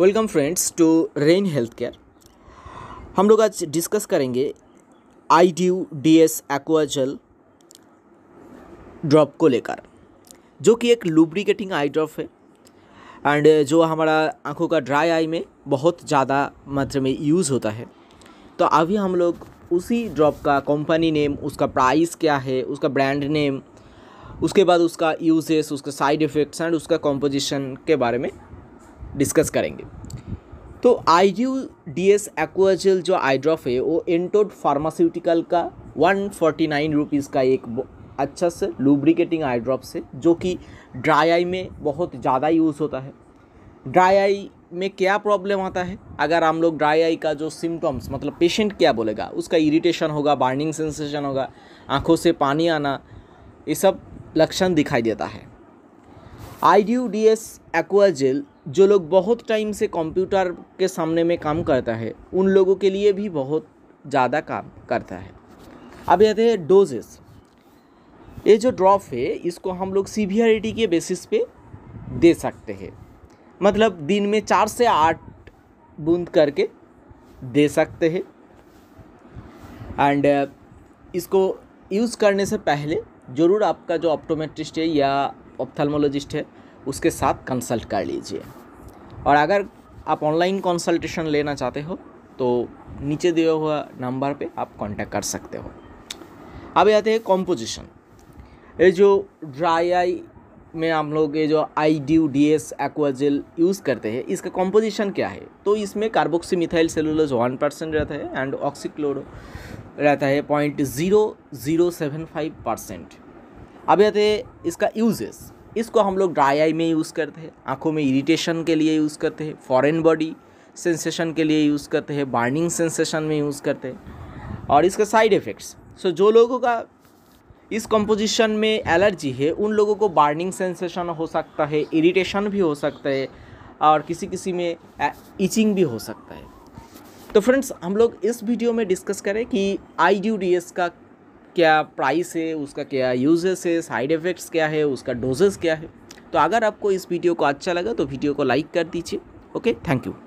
welcome friends to rain health care हम लोग आज डिस्कस करेंगे I D U D S aqua जल ड्रॉप को लेकर जो कि एक लुब्रिकेटिंग आई ड्रॉप है एंड जो हमारा आंखों का ड्राई आई में बहुत ज़्यादा मात्रा में यूज़ होता है तो अभी हम लोग उसी ड्रॉप का कंपनी नेम उसका प्राइस क्या है उसका ब्रांड नेम उसके बाद उसका यूजेस उसके साइड इफ़ेक्ट्स एंड उसका कॉम्पोजिशन के बारे में डिस्कस करेंगे तो I U D S Aquagel जो आई ड्रॉप है वो एंटोड फार्मास्यूटिकल का वन फोर्टी नाइन रुपीज़ का एक अच्छा से लुब्रिकेटिंग आई ड्रॉप्स है जो कि ड्राई आई में बहुत ज़्यादा यूज़ होता है ड्राई आई में क्या प्रॉब्लम आता है अगर हम लोग ड्राई आई का जो सिम्टम्स मतलब पेशेंट क्या बोलेगा उसका इरिटेशन होगा बर्निंग सेंसेशन होगा आँखों से पानी आना ये सब लक्षण दिखाई देता है I D U D S Aquagel जो लोग बहुत टाइम से कंप्यूटर के सामने में काम करता है उन लोगों के लिए भी बहुत ज़्यादा काम करता है अब आते हैं डोजेस ये जो ड्रॉप है इसको हम लोग सीवियरिटी के बेसिस पे दे सकते हैं मतलब दिन में चार से आठ बूंद करके दे सकते हैं एंड इसको यूज़ करने से पहले ज़रूर आपका जो ऑप्टोमेट्रिस्ट है या ऑप्थालमोलॉजिस्ट है उसके साथ कंसल्ट कर लीजिए और अगर आप ऑनलाइन कंसल्टेशन लेना चाहते हो तो नीचे दिया हुआ नंबर पे आप कांटेक्ट कर सकते हो अब आते हैं कॉम्पोजिशन ये जो ड्राई आई में हम लोग ये जो I D U D S Aquagel use करते हैं इसका कॉम्पोजिशन क्या है तो इसमें carboxy methyl cellulose one percent रहता है एंड ऑक्सीक्लोरो रहता है point zero zero seven five percent अब आते हैं इसका यूजेस इसको हम लोग ड्राई आई में यूज़ करते हैं आँखों में इरिटेशन के लिए यूज़ करते हैं फॉरेन बॉडी सेंसेशन के लिए यूज़ करते हैं बर्निंग सेंसेशन में यूज़ करते हैं और इसका साइड इफ़ेक्ट्स सो जो लोगों का इस कंपोजिशन में एलर्जी है उन लोगों को बार्निंग सेंसेशन हो सकता है इरिटेशन भी हो सकता है और किसी किसी में इचिंग भी हो सकता है तो फ्रेंड्स हम लोग इस वीडियो में डिस्कस करें कि आई का क्या प्राइस है उसका क्या यूजेस है साइड इफ़ेक्ट्स क्या है उसका डोजेस क्या है तो अगर आपको इस वीडियो को अच्छा लगा तो वीडियो को लाइक कर दीजिए ओके थैंक यू